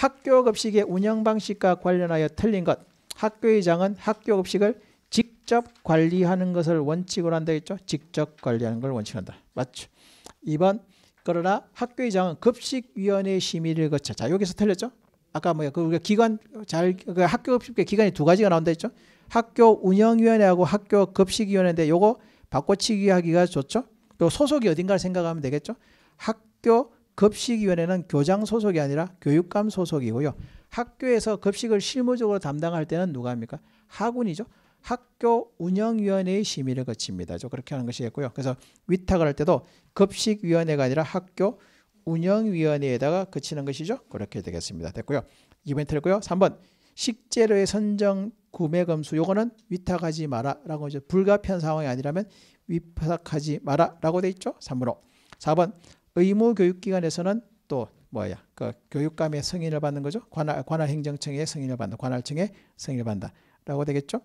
학교 급식의 운영 방식과 관련하여 틀린 것. 학교의장은 학교 급식을 직접 관리하는 것을 원칙으로 한다 했죠. 직접 관리하는 걸 원칙한다. 으로 맞죠? 2번 그러나 학교의장은 급식위원회 심의를 거쳐 자 여기서 틀렸죠? 아까 뭐야 그 우리가 기관 잘그 학교 급식의 기관이 두 가지가 나온다 했죠? 학교 운영위원회하고 학교 급식위원회인데 요거 바꿔치기 하기가 좋죠? 또 소속이 어딘가를 생각하면 되겠죠? 학교 급식위원회는 교장 소속이 아니라 교육감 소속이고요. 학교에서 급식을 실무적으로 담당할 때는 누가 합니까? 학운이죠. 학교 운영위원회의 심의를 거칩니다. 그렇게 하는 것이겠고요. 그래서 위탁을 할 때도 급식위원회가 아니라 학교 운영위원회에다가 거치는 것이죠. 그렇게 되겠습니다. 됐고요. 이번 틀렸고요. 3번 식재료의 선정 구매 금수 요거는 위탁하지 마라라고 이제 불가피한 상황이 아니라면 위탁하지 마라라고 돼 있죠. 3번 4번 의무 교육기관에서는 또 뭐야? 그 교육감의 승인을 받는 거죠. 관할 관할 행정청의 승인을 받는 관할청의 승인을 받는다라고 되겠죠.